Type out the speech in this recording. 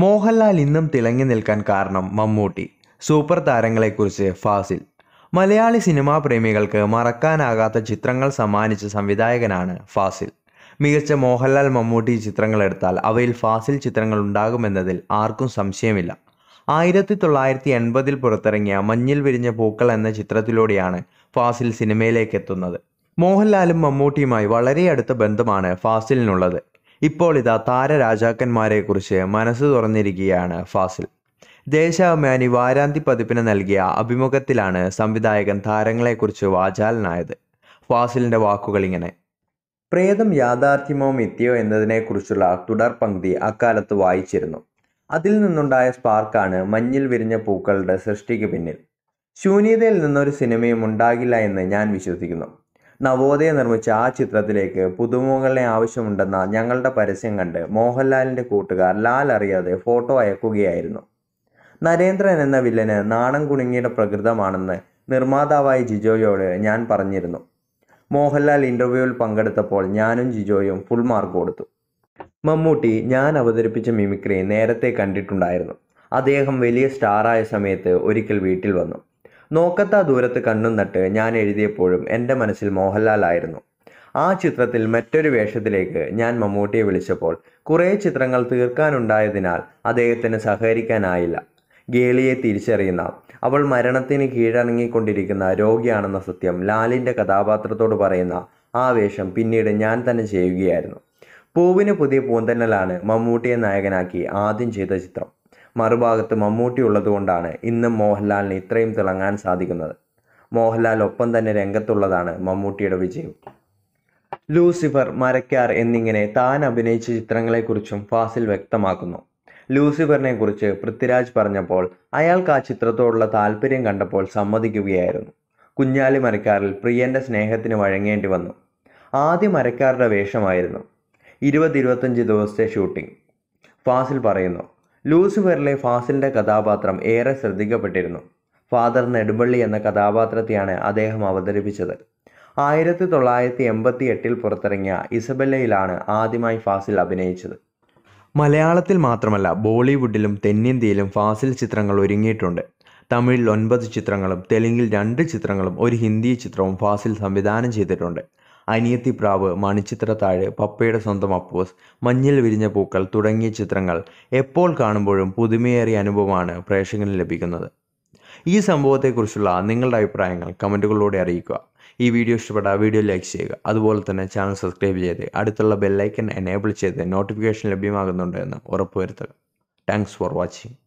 മോഹൻലാൽ ഇന്നും തിളങ്ങി നിൽക്കാൻ കാരണം മമ്മൂട്ടി സൂപ്പർ താരങ്ങളെക്കുറിച്ച് ഫാസിൽ മലയാളി സിനിമാ പ്രേമികൾക്ക് മറക്കാനാകാത്ത ചിത്രങ്ങൾ സമ്മാനിച്ച സംവിധായകനാണ് ഫാസിൽ മികച്ച മോഹൻലാൽ മമ്മൂട്ടി ചിത്രങ്ങൾ എടുത്താൽ അവയിൽ ഫാസിൽ ചിത്രങ്ങൾ ഉണ്ടാകുമെന്നതിൽ ആർക്കും സംശയമില്ല ആയിരത്തി തൊള്ളായിരത്തി എൺപതിൽ പുറത്തിറങ്ങിയ മഞ്ഞിൽ വിരിഞ്ഞ പൂക്കൾ എന്ന ചിത്രത്തിലൂടെയാണ് ഫാസിൽ സിനിമയിലേക്ക് എത്തുന്നത് മോഹൻലാലും മമ്മൂട്ടിയുമായി വളരെ അടുത്ത ബന്ധമാണ് ഫാസിലിനുള്ളത് ഇപ്പോൾ ഇതാ താരരാജാക്കന്മാരെക്കുറിച്ച് മനസ്സ് തുറന്നിരിക്കുകയാണ് ഫാസിൽ ദേശാഭിമാനി വാരാന്തി പതിപ്പിന് നൽകിയ അഭിമുഖത്തിലാണ് സംവിധായകൻ താരങ്ങളെക്കുറിച്ച് വാചാലനായത് ഫാസിലിന്റെ വാക്കുകൾ ഇങ്ങനെ പ്രേതം യാഥാർത്ഥ്യമോ മിഥ്യയോ എന്നതിനെക്കുറിച്ചുള്ള തുടർ പങ്ക്തി അക്കാലത്ത് വായിച്ചിരുന്നു അതിൽ നിന്നുണ്ടായ സ്പാർക്കാണ് മഞ്ഞിൽ വിരിഞ്ഞ പൂക്കളുടെ സൃഷ്ടിക്ക് പിന്നിൽ ശൂന്യതയിൽ നിന്നൊരു സിനിമയും ഉണ്ടാകില്ല എന്ന് ഞാൻ വിശ്വസിക്കുന്നു നവോദയ നിർമ്മിച്ച ആ ചിത്രത്തിലേക്ക് പുതുമുഖങ്ങളെ ആവശ്യമുണ്ടെന്ന ഞങ്ങളുടെ പരസ്യം കണ്ട് മോഹൻലാലിൻ്റെ കൂട്ടുകാർ ലാൽ അറിയാതെ ഫോട്ടോ അയക്കുകയായിരുന്നു നരേന്ദ്രൻ എന്ന വില്ലന് നാണം കുണുങ്ങിയുടെ പ്രകൃതമാണെന്ന് നിർമ്മാതാവായ ജിജോയോട് ഞാൻ പറഞ്ഞിരുന്നു മോഹൻലാൽ ഇൻ്റർവ്യൂവിൽ പങ്കെടുത്തപ്പോൾ ഞാനും ജിജോയും ഫുൾ മാർക്ക് കൊടുത്തു മമ്മൂട്ടി ഞാൻ അവതരിപ്പിച്ച മിമിക്രി നേരത്തെ കണ്ടിട്ടുണ്ടായിരുന്നു അദ്ദേഹം വലിയ സ്റ്റാറായ സമയത്ത് ഒരിക്കൽ വീട്ടിൽ വന്നു നോക്കത്താ ദൂരത്ത് കണ്ണും നട്ട് ഞാൻ എഴുതിയപ്പോഴും എൻ്റെ മനസ്സിൽ മോഹൻലാലായിരുന്നു ആയിരുന്നു ആ ചിത്രത്തിൽ മറ്റൊരു വേഷത്തിലേക്ക് ഞാൻ മമ്മൂട്ടിയെ വിളിച്ചപ്പോൾ കുറേ ചിത്രങ്ങൾ തീർക്കാനുണ്ടായതിനാൽ അദ്ദേഹത്തിന് സഹകരിക്കാനായില്ല ഗേളിയെ തിരിച്ചറിയുന്ന അവൾ മരണത്തിന് കീഴടങ്ങിക്കൊണ്ടിരിക്കുന്ന രോഗിയാണെന്ന സത്യം ലാലിൻ്റെ കഥാപാത്രത്തോട് പറയുന്ന ആ വേഷം പിന്നീട് ഞാൻ തന്നെ ചെയ്യുകയായിരുന്നു പൂവിന് പുതിയ പൂന്തന്നലാണ് മമ്മൂട്ടിയെ നായകനാക്കി ആദ്യം ചെയ്ത ചിത്രം മറുഭാഗത്ത് മമ്മൂട്ടി ഉള്ളതുകൊണ്ടാണ് ഇന്നും മോഹൻലാലിന് ഇത്രയും തിളങ്ങാൻ സാധിക്കുന്നത് മോഹൻലാൽ ഒപ്പം തന്നെ രംഗത്തുള്ളതാണ് മമ്മൂട്ടിയുടെ വിജയം ലൂസിഫർ മരക്കാർ എന്നിങ്ങനെ താൻ അഭിനയിച്ച ചിത്രങ്ങളെക്കുറിച്ചും ഫാസിൽ വ്യക്തമാക്കുന്നു ലൂസിഫറിനെ കുറിച്ച് പൃഥ്വിരാജ് പറഞ്ഞപ്പോൾ അയാൾക്ക് ആ ചിത്രത്തോടുള്ള താല്പര്യം കണ്ടപ്പോൾ സമ്മതിക്കുകയായിരുന്നു കുഞ്ഞാലി മരക്കാറിൽ പ്രിയന്റെ സ്നേഹത്തിന് വഴങ്ങേണ്ടി വന്നു ആദ്യ മരക്കാരുടെ വേഷമായിരുന്നു ഇരുപത് ഇരുപത്തഞ്ച് ദിവസത്തെ ഷൂട്ടിംഗ് ഫാസിൽ പറയുന്നു ലൂസിഫറിലെ ഫാസിലിൻ്റെ കഥാപാത്രം ഏറെ ശ്രദ്ധിക്കപ്പെട്ടിരുന്നു ഫാദർ നെടുമ്പള്ളി എന്ന കഥാപാത്രത്തെയാണ് അദ്ദേഹം അവതരിപ്പിച്ചത് ആയിരത്തി തൊള്ളായിരത്തി എൺപത്തി എട്ടിൽ പുറത്തിറങ്ങിയ ഇസബെല്ലയിലാണ് ആദ്യമായി ഫാസിൽ അഭിനയിച്ചത് മലയാളത്തിൽ മാത്രമല്ല ബോളിവുഡിലും തെന്നിന്ത്യയിലും ഫാസിൽ ചിത്രങ്ങൾ ഒരുങ്ങിയിട്ടുണ്ട് തമിഴിൽ ഒൻപത് ചിത്രങ്ങളും തെലുങ്കിൽ രണ്ട് ചിത്രങ്ങളും ഒരു ഹിന്ദി ചിത്രവും ഫാസിൽ സംവിധാനം ചെയ്തിട്ടുണ്ട് അനിയത്തി പ്രാവ് മണിച്ചിത്ര താഴ് പപ്പയുടെ സ്വന്തം അപ്പോസ് മഞ്ഞിൽ വിരിഞ്ഞ പൂക്കൾ തുടങ്ങിയ ചിത്രങ്ങൾ എപ്പോൾ കാണുമ്പോഴും പുതുമയേറിയ അനുഭവമാണ് പ്രേക്ഷകന് ലഭിക്കുന്നത് ഈ സംഭവത്തെക്കുറിച്ചുള്ള നിങ്ങളുടെ അഭിപ്രായങ്ങൾ കമൻറ്റുകളിലൂടെ അറിയിക്കുക ഈ വീഡിയോ ഇഷ്ടപ്പെട്ട വീഡിയോ ലൈക്ക് ചെയ്യുക അതുപോലെ തന്നെ ചാനൽ സബ്സ്ക്രൈബ് ചെയ്ത് അടുത്തുള്ള ബെല്ലൈക്കൻ എനേബിൾ ചെയ്ത് നോട്ടിഫിക്കേഷൻ ലഭ്യമാകുന്നുണ്ടെന്ന് ഉറപ്പുവരുത്തുക താങ്ക്സ് ഫോർ വാച്ചിങ്